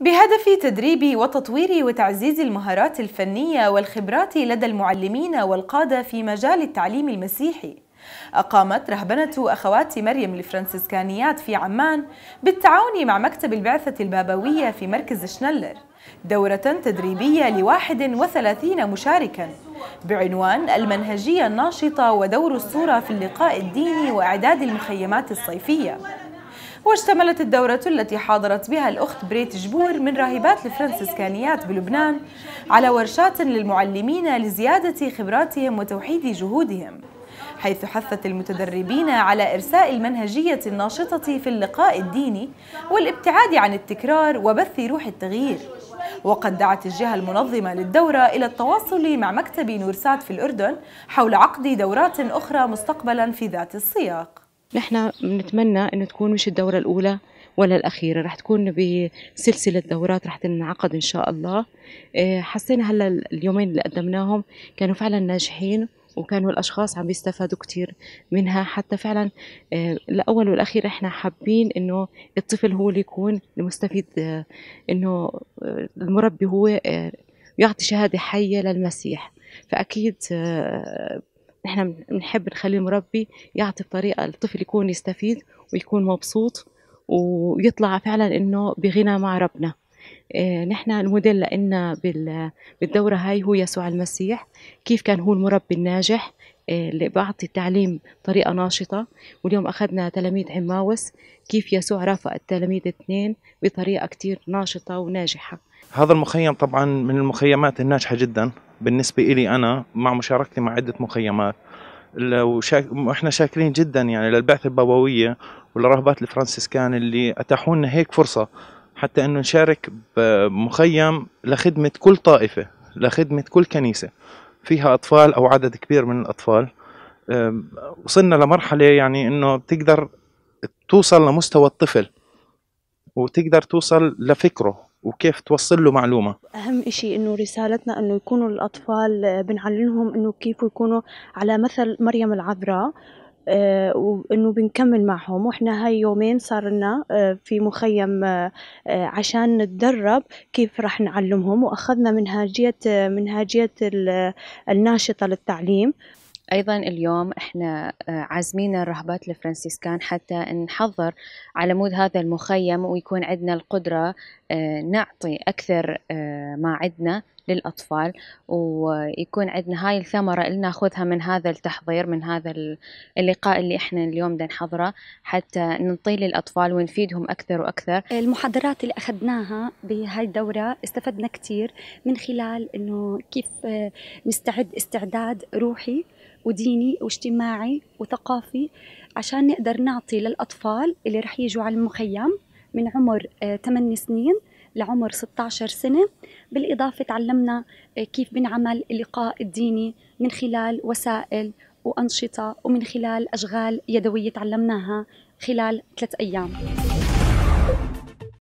بهدف تدريب وتطوير وتعزيز المهارات الفنية والخبرات لدى المعلمين والقادة في مجال التعليم المسيحي أقامت رهبنة أخوات مريم الفرنسيسكانيات في عمان بالتعاون مع مكتب البعثة البابوية في مركز شنلر دورة تدريبية لواحد وثلاثين مشاركاً بعنوان المنهجية الناشطة ودور الصورة في اللقاء الديني وإعداد المخيمات الصيفية واشتملت الدورة التي حاضرت بها الأخت بريت جبور من راهبات الفرنسيسكانيات بلبنان على ورشات للمعلمين لزيادة خبراتهم وتوحيد جهودهم حيث حثت المتدربين على إرساء المنهجية الناشطة في اللقاء الديني والابتعاد عن التكرار وبث روح التغيير وقد دعت الجهة المنظمة للدورة إلى التواصل مع مكتب نورسات في الأردن حول عقد دورات أخرى مستقبلا في ذات السياق نحن بنتمنى انه تكون مش الدوره الاولى ولا الأخيرة رح تكون بسلسلة دورات رح تنعقد إن شاء الله إيه، حسينا هلا اليومين اللي قدمناهم كانوا فعلا ناجحين وكانوا الأشخاص عم بيستفادوا كتير منها حتى فعلا إيه، الأول والأخير إحنا حابين إنه الطفل هو اللي يكون المستفيد إيه، إنه المربي هو يعطي شهادة حية للمسيح فأكيد نحن بنحب نخلي المربي يعطي بطريقة الطفل يكون يستفيد ويكون مبسوط ويطلع فعلا انه بغنى مع ربنا آه، نحن الموديل لنا بالدورة هاي هو يسوع المسيح كيف كان هو المربي الناجح آه، اللي بعطي التعليم بطريقة ناشطة واليوم أخذنا تلاميذ عماوس كيف يسوع رافق التلاميذ اثنين بطريقة كثير ناشطة وناجحة هذا المخيم طبعا من المخيمات الناجحة جدا بالنسبه إلي انا مع مشاركتي مع عده مخيمات وشاك... احنا شاكرين جدا يعني للبعثه البابويه والرهبات الفرنسيسكان اللي اتاحوا لنا هيك فرصه حتى انه نشارك بمخيم لخدمه كل طائفه لخدمه كل كنيسه فيها اطفال او عدد كبير من الاطفال وصلنا لمرحله يعني انه بتقدر توصل لمستوى الطفل وتقدر توصل لفكره وكيف توصل له معلومه اهم شيء انه رسالتنا انه يكونوا الاطفال آه، بنعلمهم انه كيف يكونوا على مثل مريم العذراء آه، وانه بنكمل معهم واحنا هاي يومين صار لنا آه، في مخيم عشان نتدرب كيف راح نعلمهم واخذنا منهاجيه منهاجيه الناشطه للتعليم أيضا اليوم إحنا آه، عازمين الرهبات الفرنسيسكان حتى نحضر على مود هذا المخيم ويكون عندنا القدرة آه، نعطي أكثر آه، ما عندنا للأطفال ويكون عندنا هاي الثمرة اللي ناخذها من هذا التحضير من هذا اللقاء اللي إحنا اليوم بدنا نحضره حتى ننطيه للأطفال ونفيدهم أكثر وأكثر المحاضرات اللي أخذناها بهاي الدورة استفدنا كثير من خلال أنه كيف نستعد استعداد روحي وديني واجتماعي وثقافي عشان نقدر نعطي للأطفال اللي رح يجوا على المخيم من عمر 8 آه، سنين لعمر 16 سنة بالإضافة تعلمنا آه، كيف بنعمل اللقاء الديني من خلال وسائل وأنشطة ومن خلال أشغال يدوية تعلمناها خلال ثلاث أيام